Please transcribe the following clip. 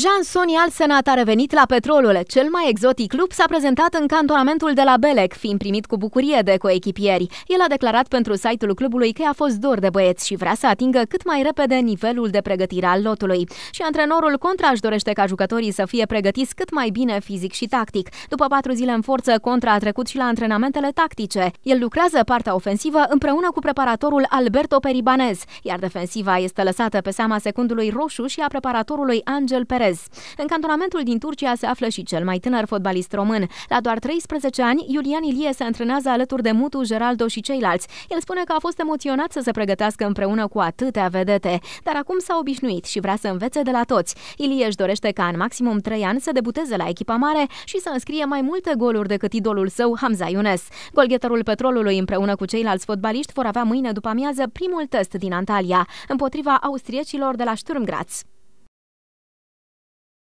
Jean Sony Alsenat a revenit la Petrolul. Cel mai exotic club s-a prezentat în cantonamentul de la Belec, fiind primit cu bucurie de coechipieri. El a declarat pentru site-ul clubului că a fost dor de băieți și vrea să atingă cât mai repede nivelul de pregătire al lotului. Și antrenorul Contra își dorește ca jucătorii să fie pregătiți cât mai bine fizic și tactic. După patru zile în forță, Contra a trecut și la antrenamentele tactice. El lucrează partea ofensivă împreună cu preparatorul Alberto Peribanez, iar defensiva este lăsată pe seama secundului roșu și a preparatorului Angel Perez Perez. În cantonamentul din Turcia se află și cel mai tânăr fotbalist român. La doar 13 ani, Iulian Ilie se antrenează alături de Mutu, Geraldo și ceilalți. El spune că a fost emoționat să se pregătească împreună cu atâtea vedete, dar acum s-a obișnuit și vrea să învețe de la toți. Ilie își dorește ca în maximum 3 ani să debuteze la echipa mare și să înscrie mai multe goluri decât idolul său, Hamza Iunes. Golgheterul Petrolului împreună cu ceilalți fotbaliști vor avea mâine după amiază primul test din Antalya, împotriva austriecilor de la Sturm Graz.